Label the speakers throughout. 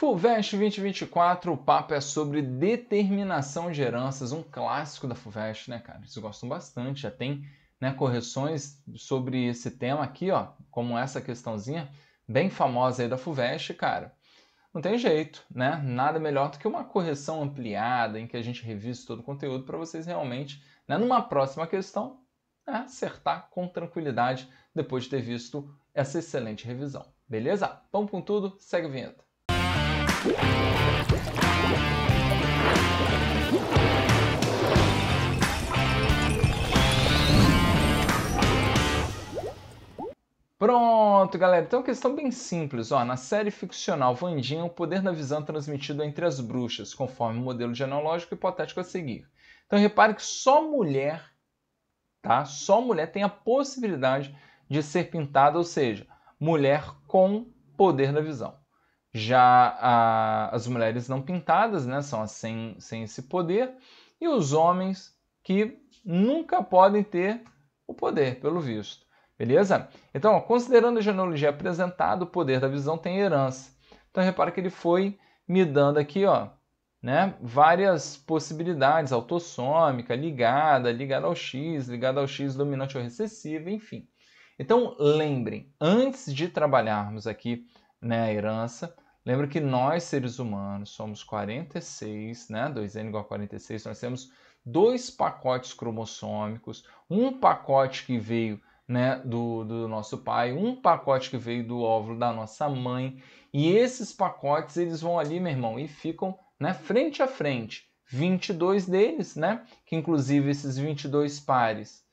Speaker 1: FUVEST 2024, o papo é sobre determinação de heranças, um clássico da FUVEST, né, cara? Eles gostam bastante, já tem né, correções sobre esse tema aqui, ó, como essa questãozinha bem famosa aí da FUVEST, cara. Não tem jeito, né? Nada melhor do que uma correção ampliada em que a gente revise todo o conteúdo para vocês realmente, né, numa próxima questão, né, acertar com tranquilidade depois de ter visto essa excelente revisão. Beleza? Pão com tudo, segue a vinheta. Pronto, galera. Então, é questão bem simples. Ó, na série ficcional Vandinha, o poder da visão é transmitido entre as bruxas, conforme o modelo genealógico hipotético a seguir. Então, repare que só mulher, tá? Só mulher tem a possibilidade de ser pintada, ou seja, mulher com poder da visão. Já a, as mulheres não pintadas né, são sem, sem esse poder, e os homens que nunca podem ter o poder, pelo visto. Beleza? Então, ó, considerando a genealogia apresentada, o poder da visão tem herança. Então, repara que ele foi me dando aqui ó, né, várias possibilidades, autossômica, ligada, ligada ao X, ligada ao X dominante ou recessivo, enfim. Então, lembrem, antes de trabalharmos aqui né, a herança, Lembra que nós, seres humanos, somos 46, né? 2N igual a 46, nós temos dois pacotes cromossômicos, um pacote que veio né, do, do nosso pai, um pacote que veio do óvulo da nossa mãe, e esses pacotes eles vão ali, meu irmão, e ficam né, frente a frente. 22 deles, né? Que inclusive esses 22 pares,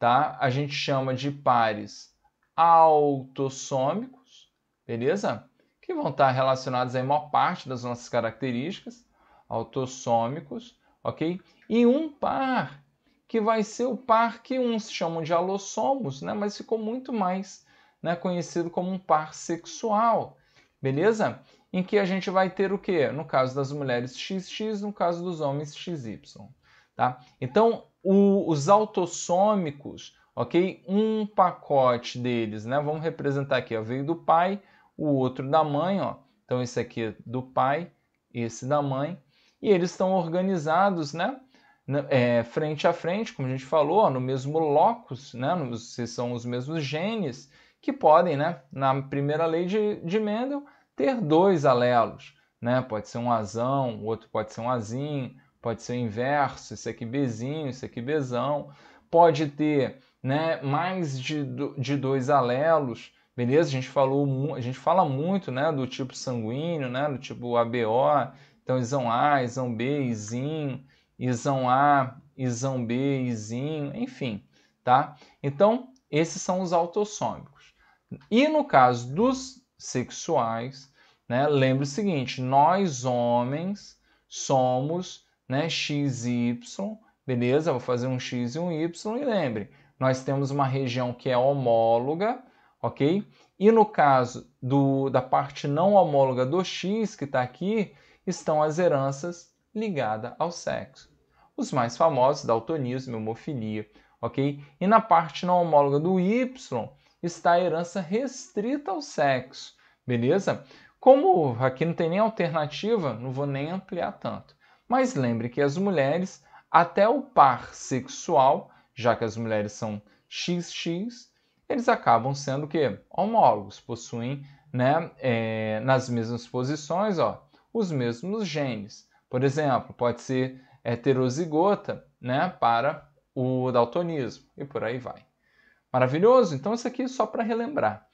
Speaker 1: tá? A gente chama de pares autossômicos, beleza? que vão estar relacionados a maior parte das nossas características, autossômicos, ok? E um par, que vai ser o par que uns chamam de alossomos, né? mas ficou muito mais né, conhecido como um par sexual, beleza? Em que a gente vai ter o quê? No caso das mulheres XX, no caso dos homens XY, tá? Então, o, os autossômicos, ok? Um pacote deles, né? Vamos representar aqui, ó, veio do pai, o outro da mãe, ó. Então esse aqui é do pai, esse da mãe, e eles estão organizados, né? É, frente a frente, como a gente falou, ó, no mesmo locus, né? se são os mesmos genes que podem, né? Na primeira lei de, de Mendel, ter dois alelos, né? Pode ser um azão, o outro pode ser um azinho, pode ser o inverso, esse aqui bezinho, esse aqui bezão, pode ter né, mais de, de dois alelos, Beleza? A gente falou, a gente fala muito, né, do tipo sanguíneo, né, do tipo ABO, então isão A, isão B, isinho, isão A, isão B, isinho, enfim, tá? Então, esses são os autossômicos. E no caso dos sexuais, né, lembre o seguinte, nós homens somos, né, XY, beleza? Vou fazer um X e um Y e lembre, nós temos uma região que é homóloga, ok? E no caso do, da parte não homóloga do X, que está aqui, estão as heranças ligadas ao sexo. Os mais famosos, daltonismo e hemofilia, ok? E na parte não homóloga do Y, está a herança restrita ao sexo, beleza? Como aqui não tem nem alternativa, não vou nem ampliar tanto. Mas lembre que as mulheres, até o par sexual, já que as mulheres são XX, eles acabam sendo que homólogos, possuem né, é, nas mesmas posições ó, os mesmos genes. Por exemplo, pode ser heterozigota né, para o daltonismo e por aí vai. Maravilhoso? Então, isso aqui é só para relembrar.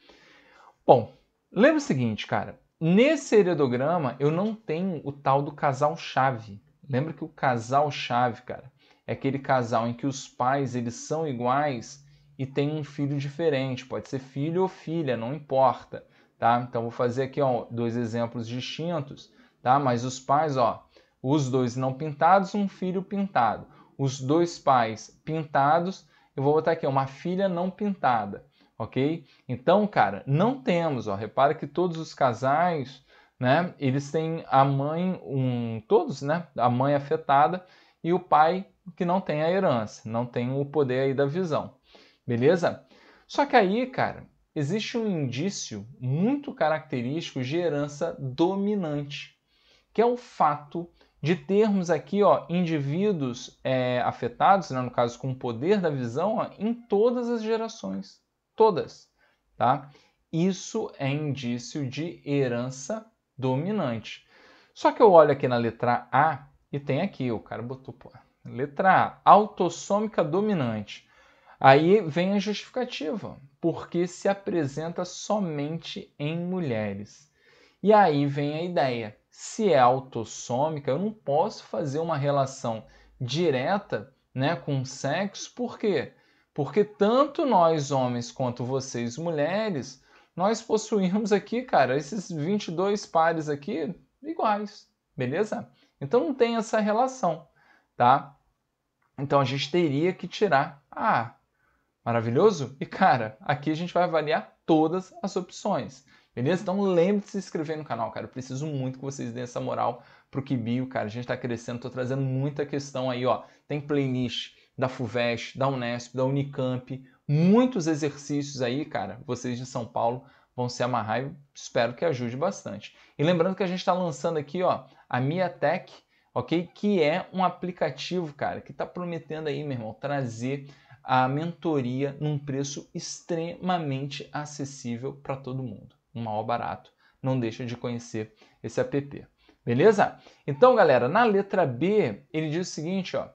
Speaker 1: Bom, lembra o seguinte, cara. Nesse heredograma, eu não tenho o tal do casal-chave. Lembra que o casal-chave, cara, é aquele casal em que os pais eles são iguais e tem um filho diferente, pode ser filho ou filha, não importa, tá? Então vou fazer aqui ó, dois exemplos distintos, tá? Mas os pais, ó, os dois não pintados, um filho pintado. Os dois pais pintados, eu vou botar aqui uma filha não pintada, ok? Então, cara, não temos, ó, repara que todos os casais, né, eles têm a mãe, um, todos, né, a mãe afetada e o pai que não tem a herança, não tem o poder aí da visão. Beleza? Só que aí, cara, existe um indício muito característico de herança dominante, que é o fato de termos aqui ó, indivíduos é, afetados, né, no caso com o poder da visão, ó, em todas as gerações. Todas. Tá? Isso é indício de herança dominante. Só que eu olho aqui na letra A e tem aqui, o cara botou pô, letra A, autossômica dominante. Aí vem a justificativa, porque se apresenta somente em mulheres. E aí vem a ideia, se é autossômica, eu não posso fazer uma relação direta né, com o sexo, por quê? Porque tanto nós homens quanto vocês mulheres, nós possuímos aqui, cara, esses 22 pares aqui iguais, beleza? Então não tem essa relação, tá? Então a gente teria que tirar A. Ah, Maravilhoso? E cara, aqui a gente vai avaliar todas as opções. Beleza? Então lembre se de se inscrever no canal, cara. Eu preciso muito que vocês deem essa moral pro Kibio, cara. A gente tá crescendo, tô trazendo muita questão aí, ó. Tem playlist da FUVEST, da Unesp, da Unicamp, muitos exercícios aí, cara. Vocês de São Paulo vão se amarrar e espero que ajude bastante. E lembrando que a gente está lançando aqui, ó, a MiaTech, ok? Que é um aplicativo, cara, que está prometendo aí, meu irmão, trazer a mentoria num preço extremamente acessível para todo mundo. Um mal barato. Não deixa de conhecer esse app. Beleza? Então, galera, na letra B, ele diz o seguinte, ó,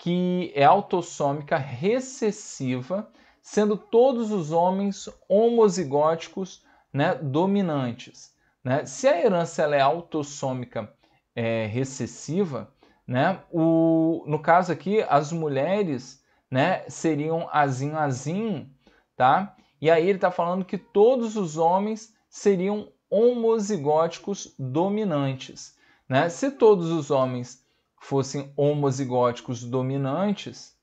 Speaker 1: que é autossômica recessiva, sendo todos os homens homozigóticos né, dominantes. Né? Se a herança ela é autossômica é, recessiva, né, o, no caso aqui, as mulheres né, seriam azinho azinho, tá? E aí ele está falando que todos os homens seriam homozigóticos dominantes, né? Se todos os homens fossem homozigóticos dominantes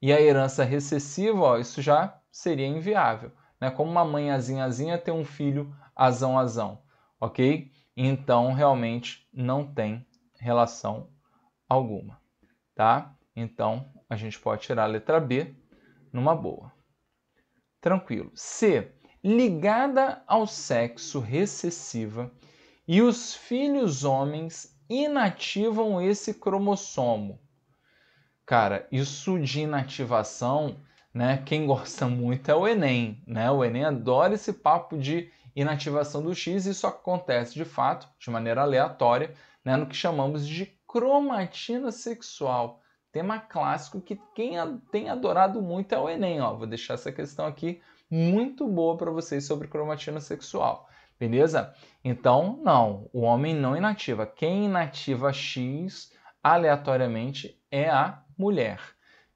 Speaker 1: e a herança recessiva, ó, isso já seria inviável, né? Como uma mãe azinho azinha é ter um filho azão azão, ok? Então realmente não tem relação alguma, tá? Então a gente pode tirar a letra B numa boa. Tranquilo. C, ligada ao sexo recessiva e os filhos homens inativam esse cromossomo. Cara, isso de inativação, né? Quem gosta muito é o Enem, né? O Enem adora esse papo de inativação do X e isso acontece de fato, de maneira aleatória, né, no que chamamos de cromatina sexual tema clássico que quem tem adorado muito é o Enem. Ó. Vou deixar essa questão aqui muito boa para vocês sobre cromatina sexual. Beleza? Então, não, o homem não inativa. Quem inativa X aleatoriamente é a mulher.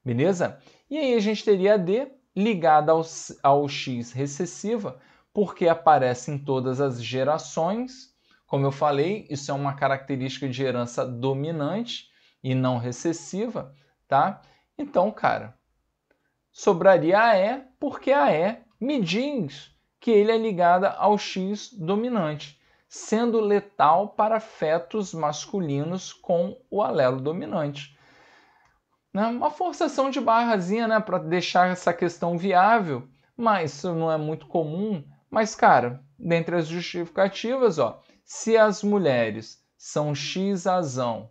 Speaker 1: Beleza? E aí a gente teria a D ligada ao, ao X recessiva, porque aparece em todas as gerações. Como eu falei, isso é uma característica de herança dominante e não recessiva, tá? Então, cara, sobraria a E, porque E me diz que ele é ligada ao X dominante, sendo letal para fetos masculinos com o alelo dominante. Né? Uma forçação de barrazinha né, para deixar essa questão viável, mas isso não é muito comum. Mas, cara, dentre as justificativas, ó, se as mulheres são X azão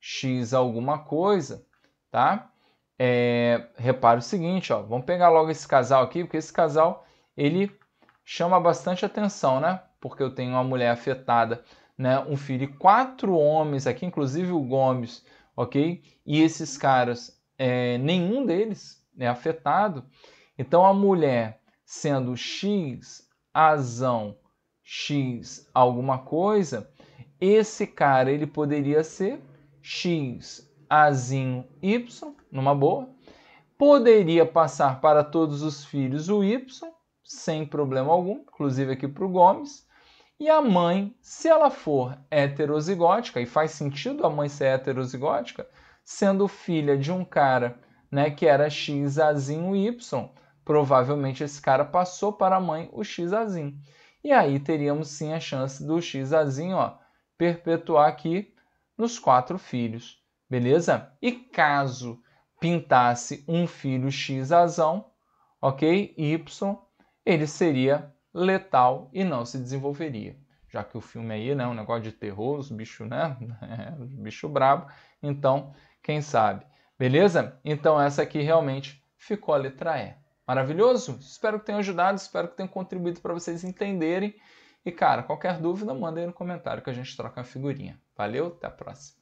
Speaker 1: x alguma coisa, tá? É, repara o seguinte, ó, vamos pegar logo esse casal aqui, porque esse casal ele chama bastante atenção, né? Porque eu tenho uma mulher afetada, né? Um filho e quatro homens aqui, inclusive o Gomes, ok? E esses caras, é, nenhum deles é afetado. Então a mulher sendo x azão x alguma coisa, esse cara ele poderia ser x, azinho, y, numa boa. Poderia passar para todos os filhos o y, sem problema algum, inclusive aqui para o Gomes. E a mãe, se ela for heterozigótica, e faz sentido a mãe ser heterozigótica, sendo filha de um cara né, que era x, azinho, y, provavelmente esse cara passou para a mãe o x azinho. E aí teríamos sim a chance do x azinho ó, perpetuar aqui nos quatro filhos, beleza? E caso pintasse um filho X azão, ok? Y, ele seria letal e não se desenvolveria. Já que o filme aí né, é né, um negócio de terror, os bichos, né? os bichos brabo. Então, quem sabe? Beleza? Então, essa aqui realmente ficou a letra E. Maravilhoso? Espero que tenha ajudado, espero que tenha contribuído para vocês entenderem. E, cara, qualquer dúvida, manda aí no comentário que a gente troca uma figurinha. Valeu, até a próxima.